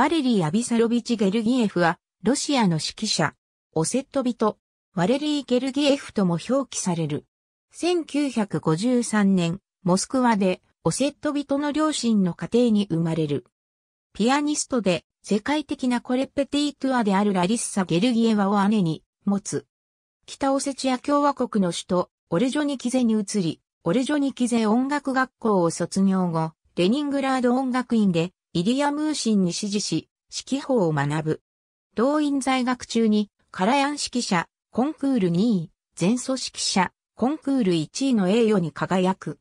バレリー・アビサロビチ・ゲルギエフは、ロシアの指揮者、オセット人、ワレリー・ゲルギエフとも表記される。1953年、モスクワで、オセット人の両親の家庭に生まれる。ピアニストで、世界的なコレペティトゥアであるラリッサ・ゲルギエワを姉に持つ。北オセチア共和国の首都、オレジョニキゼに移り、オレジョニキゼ音楽学校を卒業後、レニングラード音楽院でイリア・ムーシンに指示し、指揮法を学ぶ。動員在学中に、カラヤン指揮者、コンクール2位、前組織者、コンクール1位の栄誉に輝く。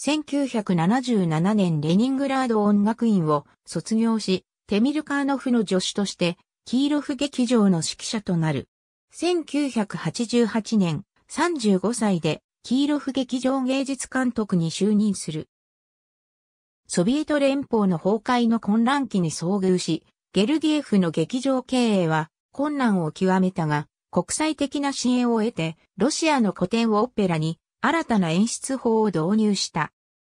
1977年レニングラード音楽院を卒業し、テミルカーノフの助手として、キーロフ劇場の指揮者となる。1988年、35歳で、キーロフ劇場芸術監督に就任する。ソビエト連邦の崩壊の混乱期に遭遇し、ゲルギエフの劇場経営は困難を極めたが、国際的な支援を得て、ロシアの古典をオペラに新たな演出法を導入した。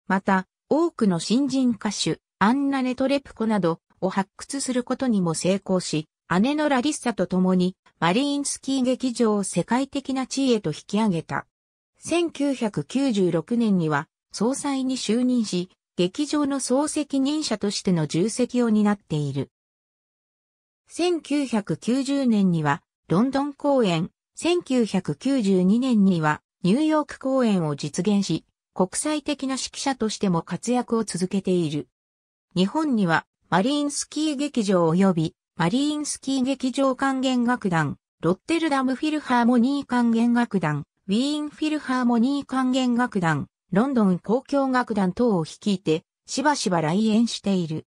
また、多くの新人歌手、アンナ・ネトレプコなどを発掘することにも成功し、姉のラリッサと共にマリーンスキー劇場を世界的な地位へと引き上げた。1996年には総裁に就任し、劇場の総責任者としての重責を担っている。1990年にはロンドン公演、1992年にはニューヨーク公演を実現し、国際的な指揮者としても活躍を続けている。日本にはマリーンスキー劇場及びマリーンスキー劇場管弦楽団、ロッテルダムフィルハーモニー管弦楽団、ウィーンフィルハーモニー管弦楽団、ロンドン交響楽団等を率いて、しばしば来園している。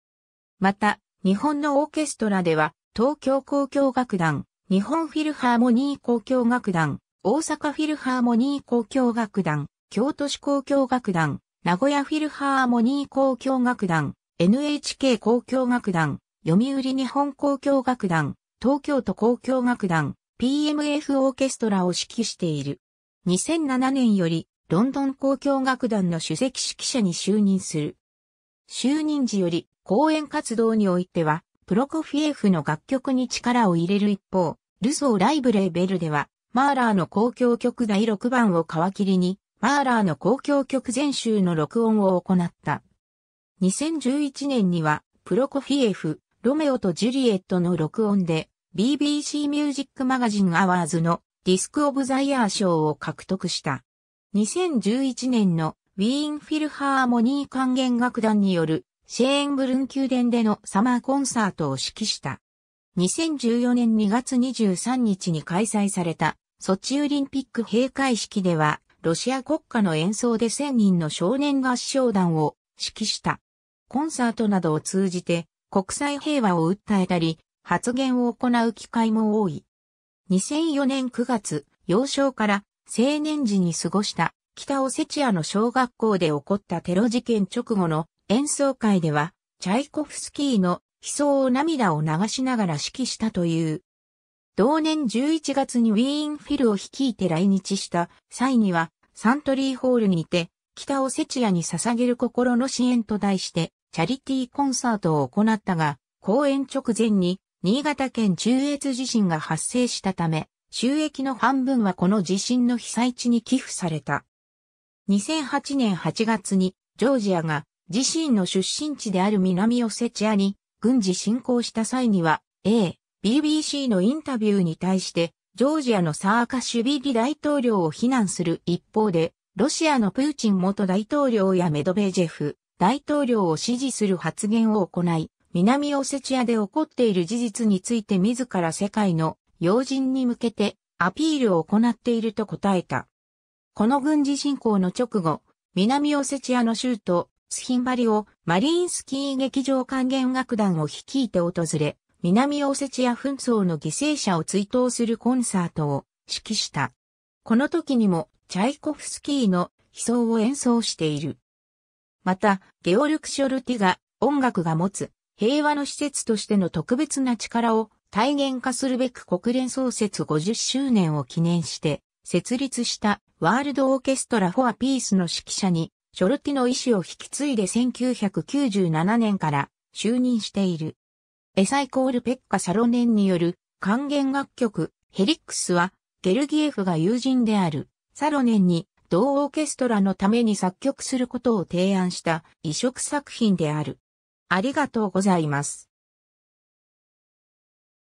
また、日本のオーケストラでは、東京交響楽団、日本フィルハーモニー交響楽団、大阪フィルハーモニー交響楽団、京都市交響楽団、名古屋フィルハーモニー交響楽団、NHK 交響楽団、読売日本交響楽団、東京都交響楽団、PMF オーケストラを指揮している。2007年よりロンドン交響楽団の主席指揮者に就任する。就任時より講演活動においては、プロコフィエフの楽曲に力を入れる一方、ルソーライブレーベルでは、マーラーの公共曲第6番を皮切りに、マーラーの公共曲全集の録音を行った。2011年には、プロコフィエフ、ロメオとジュリエットの録音で、BBC ミュージックマガジンアワーズのディスクオブザイヤー賞を獲得した。2011年のウィーンフィルハーモニー管弦楽団によるシェーンブルン宮殿でのサマーコンサートを指揮した。2014年2月23日に開催されたソチオリンピック閉会式ではロシア国歌の演奏で1000人の少年合唱団を指揮した。コンサートなどを通じて国際平和を訴えたり発言を行う機会も多い。2004年9月、幼少から青年時に過ごした北オセチアの小学校で起こったテロ事件直後の演奏会では、チャイコフスキーの悲壮を涙を流しながら指揮したという。同年11月にウィーンフィルを率いて来日した際には、サントリーホールにて、北オセチアに捧げる心の支援と題して、チャリティーコンサートを行ったが、公演直前に、新潟県中越地震が発生したため、収益の半分はこの地震の被災地に寄付された。2008年8月にジョージアが自身の出身地である南オセチアに軍事侵攻した際には A、BBC のインタビューに対してジョージアのサーカシュビリ大統領を非難する一方で、ロシアのプーチン元大統領やメドベージェフ大統領を支持する発言を行い、南オセチアで起こっている事実について自ら世界の要人に向けてアピールを行っていると答えた。この軍事侵攻の直後、南オセチアの州都スヒンバリをマリーンスキー劇場管弦楽団を率いて訪れ、南オセチア紛争の犠牲者を追悼するコンサートを指揮した。この時にもチャイコフスキーの悲壮を演奏している。また、ゲオルク・ショルティが音楽が持つ平和の施設としての特別な力を体現化するべく国連創設50周年を記念して設立したワールドオーケストラフォアピースの指揮者にショルティの意思を引き継いで1997年から就任している。エサイコール・ペッカ・サロネンによる還元楽曲ヘリックスはゲルギエフが友人であるサロネンに同オーケストラのために作曲することを提案した移植作品である。ありがとうございます。